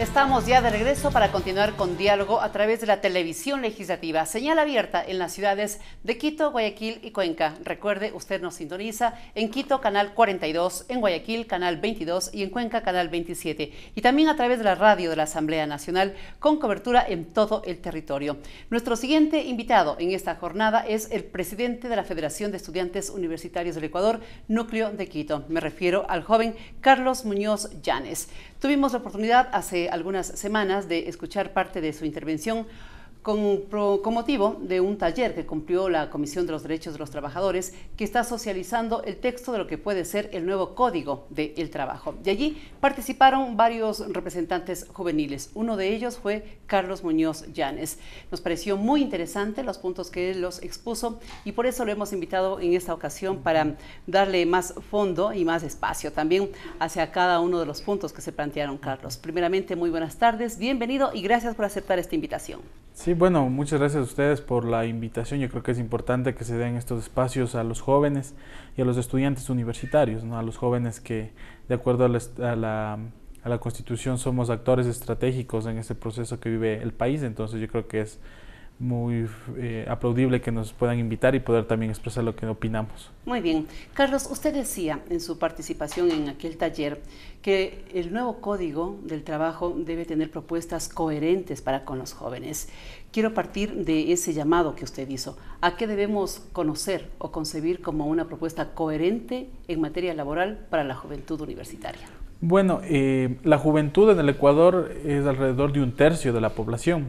Estamos ya de regreso para continuar con diálogo a través de la televisión legislativa. Señal abierta en las ciudades de Quito, Guayaquil y Cuenca. Recuerde, usted nos sintoniza en Quito, canal 42, en Guayaquil, canal 22 y en Cuenca, canal 27. Y también a través de la radio de la Asamblea Nacional con cobertura en todo el territorio. Nuestro siguiente invitado en esta jornada es el presidente de la Federación de Estudiantes Universitarios del Ecuador, Núcleo de Quito. Me refiero al joven Carlos Muñoz Llanes. Tuvimos la oportunidad hace algunas semanas de escuchar parte de su intervención con, motivo de un taller que cumplió la Comisión de los Derechos de los Trabajadores, que está socializando el texto de lo que puede ser el nuevo Código del Trabajo. De allí participaron varios representantes juveniles. Uno de ellos fue Carlos Muñoz Llanes. Nos pareció muy interesante los puntos que él los expuso y por eso lo hemos invitado en esta ocasión para darle más fondo y más espacio también hacia cada uno de los puntos que se plantearon, Carlos. Primeramente, muy buenas tardes, bienvenido y gracias por aceptar esta invitación. Sí, bueno, muchas gracias a ustedes por la invitación. Yo creo que es importante que se den estos espacios a los jóvenes y a los estudiantes universitarios, a los jóvenes que, de acuerdo a la Constitución, somos actores estratégicos en este proceso que vive el país. Entonces yo creo que es muy eh, aplaudible que nos puedan invitar y poder también expresar lo que opinamos. Muy bien. Carlos, usted decía en su participación en aquel taller que el nuevo código del trabajo debe tener propuestas coherentes para con los jóvenes. Quiero partir de ese llamado que usted hizo. ¿A qué debemos conocer o concebir como una propuesta coherente en materia laboral para la juventud universitaria? Bueno, eh, la juventud en el Ecuador es alrededor de un tercio de la población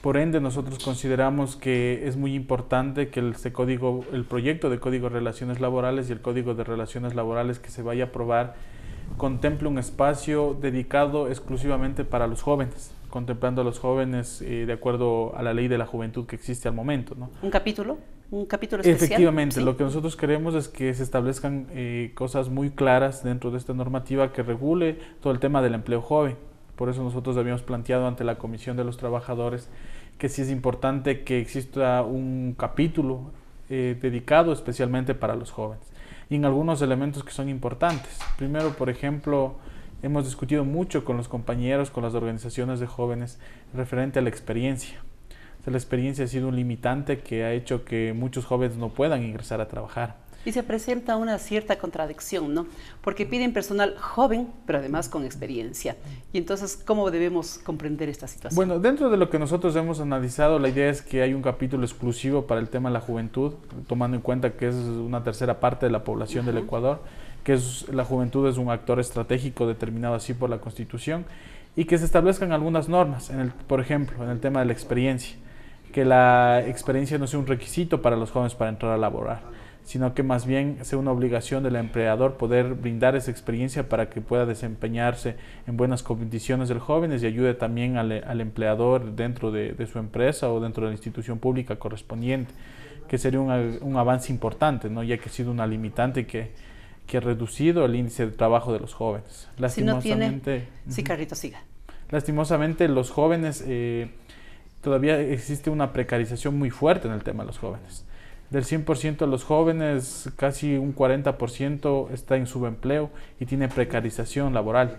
por ende, nosotros consideramos que es muy importante que el, este código, el proyecto de código de relaciones laborales y el código de relaciones laborales que se vaya a aprobar contemple un espacio dedicado exclusivamente para los jóvenes, contemplando a los jóvenes eh, de acuerdo a la ley de la juventud que existe al momento. ¿no? ¿Un capítulo? ¿Un capítulo especial? Efectivamente, lo que nosotros queremos es que se establezcan eh, cosas muy claras dentro de esta normativa que regule todo el tema del empleo joven por eso nosotros habíamos planteado ante la Comisión de los Trabajadores que sí es importante que exista un capítulo eh, dedicado especialmente para los jóvenes y en algunos elementos que son importantes. Primero, por ejemplo, hemos discutido mucho con los compañeros, con las organizaciones de jóvenes, referente a la experiencia. la experiencia ha sido un limitante que ha hecho que muchos jóvenes no puedan ingresar a trabajar y se presenta una cierta contradicción, ¿no? Porque piden personal joven, pero además con experiencia. Y entonces, ¿cómo debemos comprender esta situación? Bueno, dentro de lo que nosotros hemos analizado, la idea es que hay un capítulo exclusivo para el tema de la juventud, tomando en cuenta que es una tercera parte de la población del Ecuador, que la juventud es un actor estratégico determinado así por la Constitución, y que se establezcan algunas normas, por ejemplo, en el tema de la experiencia que la experiencia no sea un requisito para los jóvenes para entrar a laborar sino que más bien sea una obligación del empleador poder brindar esa experiencia para que pueda desempeñarse en buenas condiciones del jóvenes y ayude también al, empleador dentro de, su empresa o dentro de la institución pública correspondiente, que sería un, un avance importante, ¿no? ya que ha sido una limitante que, que ha reducido el índice de trabajo de los jóvenes. Lastimosamente, si no sí, Carrito, siga. Lastimosamente los jóvenes, eh, todavía existe una precarización muy fuerte en el tema de los jóvenes del 100% de los jóvenes, casi un 40% está en subempleo y tiene precarización laboral.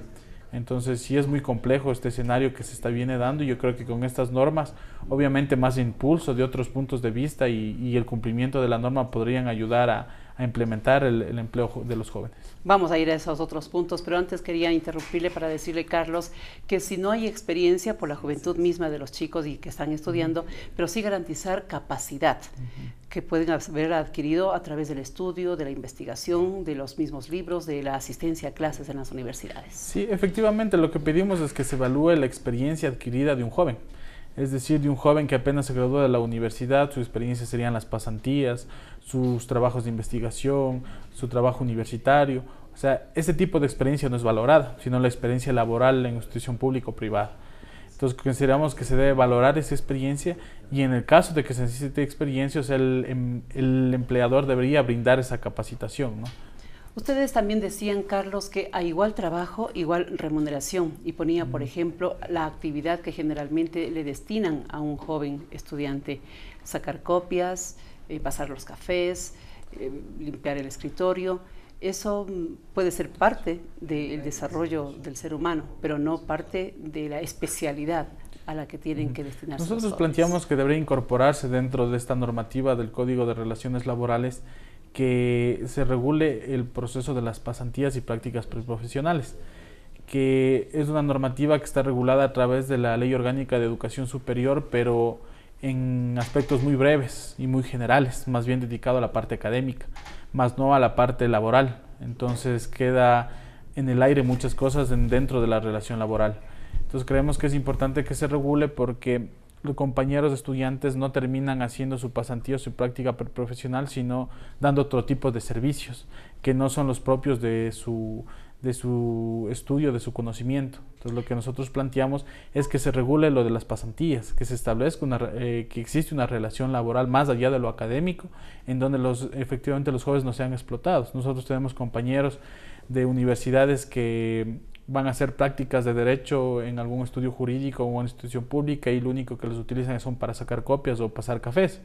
Entonces sí es muy complejo este escenario que se está viene dando y yo creo que con estas normas, obviamente más impulso de otros puntos de vista y, y el cumplimiento de la norma podrían ayudar a, a implementar el, empleo de los jóvenes. Vamos a ir a esos otros puntos, pero antes quería interrumpirle para decirle, Carlos, que si no hay experiencia por la juventud misma de los chicos y que están estudiando, pero sí garantizar capacidad que pueden haber adquirido a través del estudio, de la investigación, de los mismos libros, de la asistencia a clases en las universidades. Sí, efectivamente, lo que pedimos es que se evalúe la experiencia adquirida de un joven es decir, de un joven que apenas se graduó de la universidad, su experiencia serían las pasantías, sus trabajos de investigación, su trabajo universitario. O sea, ese tipo de experiencia no es valorada, sino la experiencia laboral en institución pública o privada. Entonces consideramos que se debe valorar esa experiencia y en el caso de que se necesite experiencia, el, em, el empleador debería brindar esa capacitación, ¿no? Ustedes también decían, Carlos, que a igual trabajo, igual remuneración, y ponía, por mm. ejemplo, la actividad que generalmente le destinan a un joven estudiante, sacar copias, eh, pasar los cafés, eh, limpiar el escritorio. Eso mm, puede ser parte del desarrollo del ser humano, pero no parte de la especialidad a la que tienen que destinarse. Nosotros planteamos que debería incorporarse dentro de esta normativa del Código de Relaciones Laborales que se regule el proceso de las pasantías y prácticas profesionales, que es una normativa que está regulada a través de la Ley Orgánica de Educación Superior, pero en aspectos muy breves y muy generales, más bien dedicado a la parte académica, más no a la parte laboral. Entonces queda en el aire muchas cosas dentro de la relación laboral. Entonces creemos que es importante que se regule porque los compañeros estudiantes no terminan haciendo su pasantía o su práctica profesional, sino dando otro tipo de servicios que no son los propios de su, de su estudio, de su conocimiento. Entonces lo que nosotros planteamos es que se regule lo de las pasantías, que se establezca una, eh, que existe una relación laboral más allá de lo académico, en donde los, efectivamente los jóvenes no sean explotados. Nosotros tenemos compañeros de universidades que van a hacer prácticas de derecho en algún estudio jurídico o una institución pública y lo único que los utilizan son para sacar copias o pasar cafés.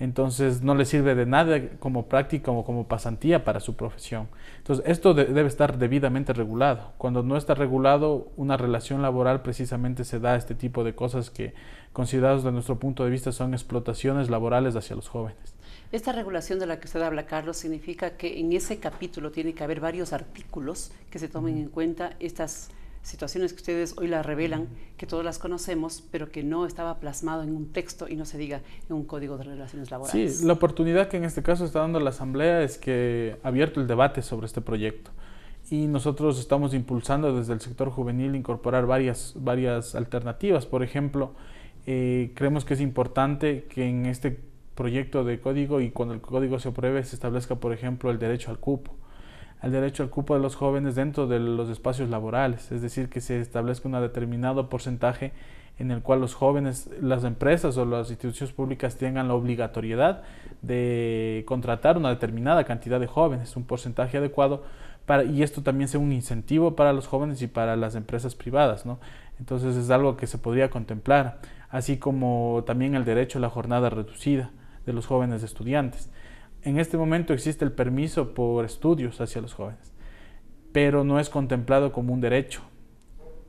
Entonces no les sirve de nada como práctica o como pasantía para su profesión. Entonces esto debe estar debidamente regulado. Cuando no está regulado una relación laboral precisamente se da este tipo de cosas que considerados desde nuestro punto de vista son explotaciones laborales hacia los jóvenes. Esta regulación de la que usted habla, Carlos, significa que en ese capítulo tiene que haber varios artículos que se tomen en cuenta estas situaciones que ustedes hoy las revelan, que todos las conocemos, pero que no estaba plasmado en un texto y no se diga en un código de relaciones laborales. Sí, la oportunidad que en este caso está dando la Asamblea es que ha abierto el debate sobre este proyecto y nosotros estamos impulsando desde el sector juvenil incorporar varias, varias alternativas. Por ejemplo, eh, creemos que es importante que en este proyecto de código y cuando el código se apruebe se establezca, por ejemplo, el derecho al cupo, el derecho al cupo de los jóvenes dentro de los espacios laborales, es decir, que se establezca un determinado porcentaje en el cual los jóvenes, las empresas o las instituciones públicas tengan la obligatoriedad de contratar una determinada cantidad de jóvenes, un porcentaje adecuado, para, y esto también sea un incentivo para los jóvenes y para las empresas privadas. ¿no? Entonces es algo que se podría contemplar, así como también el derecho a la jornada reducida de los jóvenes estudiantes. En este momento existe el permiso por estudios hacia los jóvenes, pero no es contemplado como un derecho.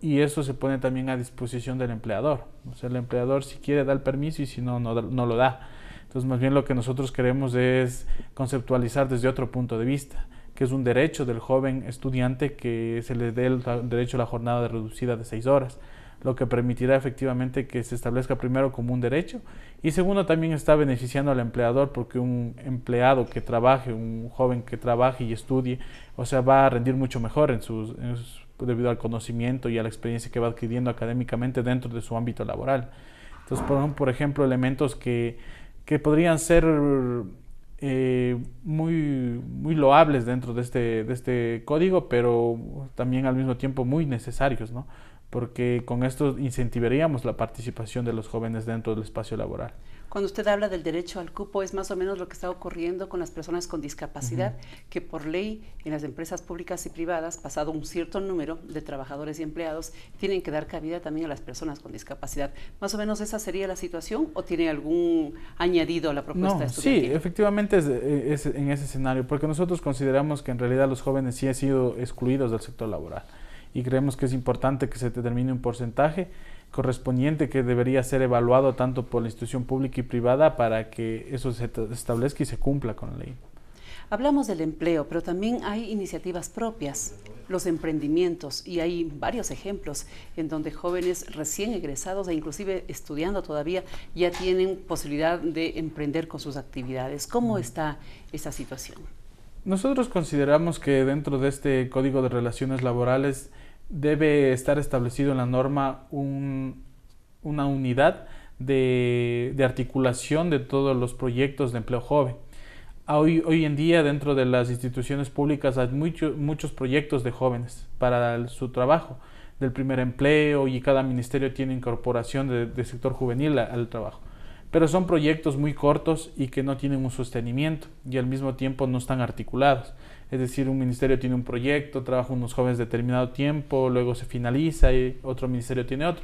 Y eso se pone también a disposición del empleador. O sea, el empleador si quiere da el permiso y si no, no, no lo da. Entonces, más bien lo que nosotros queremos es conceptualizar desde otro punto de vista, que es un derecho del joven estudiante que se le dé el derecho a la jornada reducida de seis horas lo que permitirá efectivamente que se establezca primero como un derecho y segundo también está beneficiando al empleador porque un empleado que trabaje, un joven que trabaje y estudie, o sea, va a rendir mucho mejor en sus, debido al conocimiento y a la experiencia que va adquiriendo académicamente dentro de su ámbito laboral. Entonces, por, por ejemplo, elementos que, podrían ser eh, muy, muy loables dentro de este, de este código, pero también al mismo tiempo muy necesarios, ¿no? porque con esto incentivaríamos la participación de los jóvenes dentro del espacio laboral. Cuando usted habla del derecho al cupo, es más o menos lo que está ocurriendo con las personas con discapacidad, que por ley en las empresas públicas y privadas, pasado un cierto número de trabajadores y empleados, tienen que dar cabida también a las personas con discapacidad. ¿Más o menos esa sería la situación o tiene algún añadido a la propuesta? No, sí, efectivamente eh, es en ese escenario, porque nosotros consideramos que en realidad los jóvenes sí han sido excluidos del sector laboral y creemos que es importante que se determine un porcentaje correspondiente que debería ser evaluado tanto por la institución pública y privada para que eso se establezca y se cumpla con la ley. Hablamos del empleo, pero también hay iniciativas propias, los emprendimientos, y hay varios ejemplos en donde jóvenes recién egresados e inclusive estudiando todavía ya tienen posibilidad de emprender con sus actividades. ¿Cómo está esa situación? Nosotros consideramos que dentro de este Código de Relaciones Laborales debe estar establecido en la norma una unidad de, articulación de todos los proyectos de empleo joven. Hoy, en día dentro de las instituciones públicas hay muchos proyectos de jóvenes para su trabajo, del primer empleo y cada ministerio tiene incorporación del de sector juvenil al trabajo pero son proyectos muy cortos y que no tienen un sostenimiento y al mismo tiempo no están articulados. Es decir, un ministerio tiene un proyecto, trabaja unos jóvenes determinado tiempo, luego se finaliza y otro ministerio tiene otro.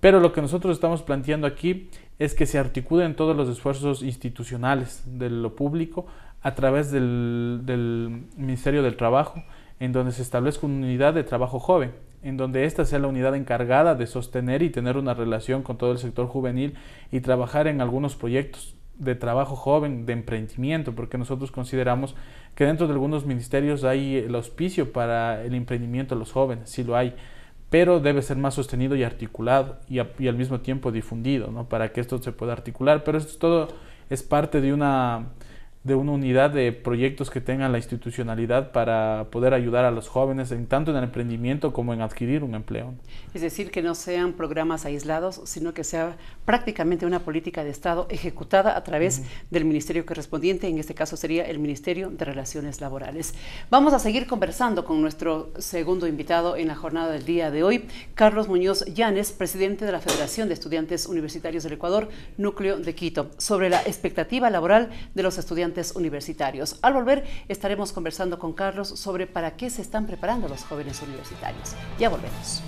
Pero lo que nosotros estamos planteando aquí es que se articulen todos los esfuerzos institucionales de lo público a través del, del Ministerio del Trabajo en donde se establezca una unidad de trabajo joven, en donde ésta sea la unidad encargada de sostener y tener una relación con todo el sector juvenil y trabajar en algunos proyectos de trabajo joven, de emprendimiento, porque nosotros consideramos que dentro de algunos ministerios hay el auspicio para el emprendimiento de los jóvenes, sí lo hay, pero debe ser más sostenido y articulado y, al mismo tiempo difundido, ¿no? Para que esto se pueda articular, pero esto todo es parte de una de una unidad de proyectos que tengan la institucionalidad para poder ayudar a los jóvenes en tanto en el emprendimiento como en adquirir un empleo. Es decir, que no sean programas aislados, sino que sea prácticamente una política de Estado ejecutada a través del ministerio correspondiente, en este caso sería el Ministerio de Relaciones Laborales. Vamos a seguir conversando con nuestro segundo invitado en la jornada del día de hoy, Carlos Muñoz Llanes, presidente de la Federación de Estudiantes Universitarios del Ecuador, núcleo de Quito, sobre la expectativa laboral de los estudiantes universitarios. Al volver estaremos conversando con Carlos sobre para qué se están preparando los jóvenes universitarios. Ya volvemos.